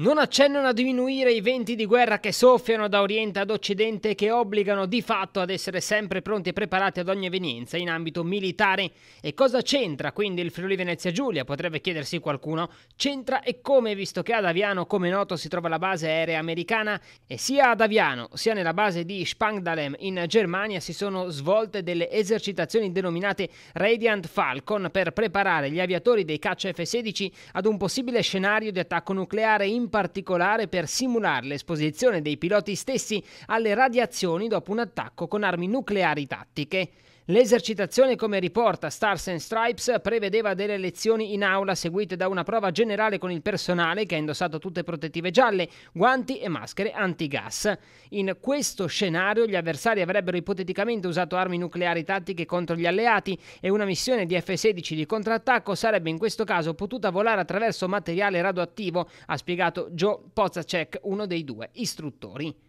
non accennano a diminuire i venti di guerra che soffiano da Oriente ad Occidente e che obbligano di fatto ad essere sempre pronti e preparati ad ogni evenienza in ambito militare. E cosa c'entra quindi il Friuli Venezia Giulia? Potrebbe chiedersi qualcuno. C'entra e come, visto che ad Aviano, come noto, si trova la base aerea americana e sia ad Aviano sia nella base di Spangdalem in Germania si sono svolte delle esercitazioni denominate Radiant Falcon per preparare gli aviatori dei caccia F-16 ad un possibile scenario di attacco nucleare in in particolare per simulare l'esposizione dei piloti stessi alle radiazioni dopo un attacco con armi nucleari tattiche. L'esercitazione, come riporta Stars and Stripes, prevedeva delle lezioni in aula seguite da una prova generale con il personale che ha indossato tutte protettive gialle, guanti e maschere antigas. In questo scenario gli avversari avrebbero ipoteticamente usato armi nucleari tattiche contro gli alleati e una missione di F-16 di contrattacco sarebbe in questo caso potuta volare attraverso materiale radioattivo, ha spiegato Joe Pozacek, uno dei due istruttori.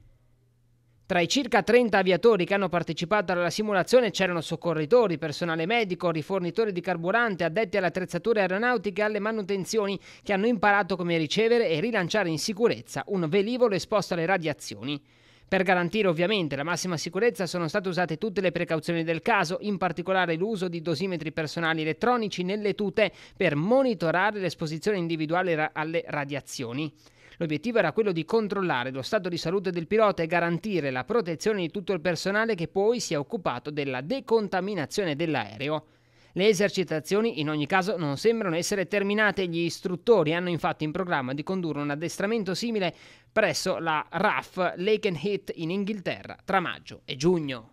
Tra i circa 30 aviatori che hanno partecipato alla simulazione c'erano soccorritori, personale medico, rifornitori di carburante, addetti alle attrezzature aeronautiche e alle manutenzioni che hanno imparato come ricevere e rilanciare in sicurezza un velivolo esposto alle radiazioni. Per garantire ovviamente la massima sicurezza sono state usate tutte le precauzioni del caso, in particolare l'uso di dosimetri personali elettronici nelle tute per monitorare l'esposizione individuale alle radiazioni. L'obiettivo era quello di controllare lo stato di salute del pilota e garantire la protezione di tutto il personale che poi si è occupato della decontaminazione dell'aereo. Le esercitazioni in ogni caso non sembrano essere terminate, gli istruttori hanno infatti in programma di condurre un addestramento simile presso la RAF Lakenheath in Inghilterra tra maggio e giugno.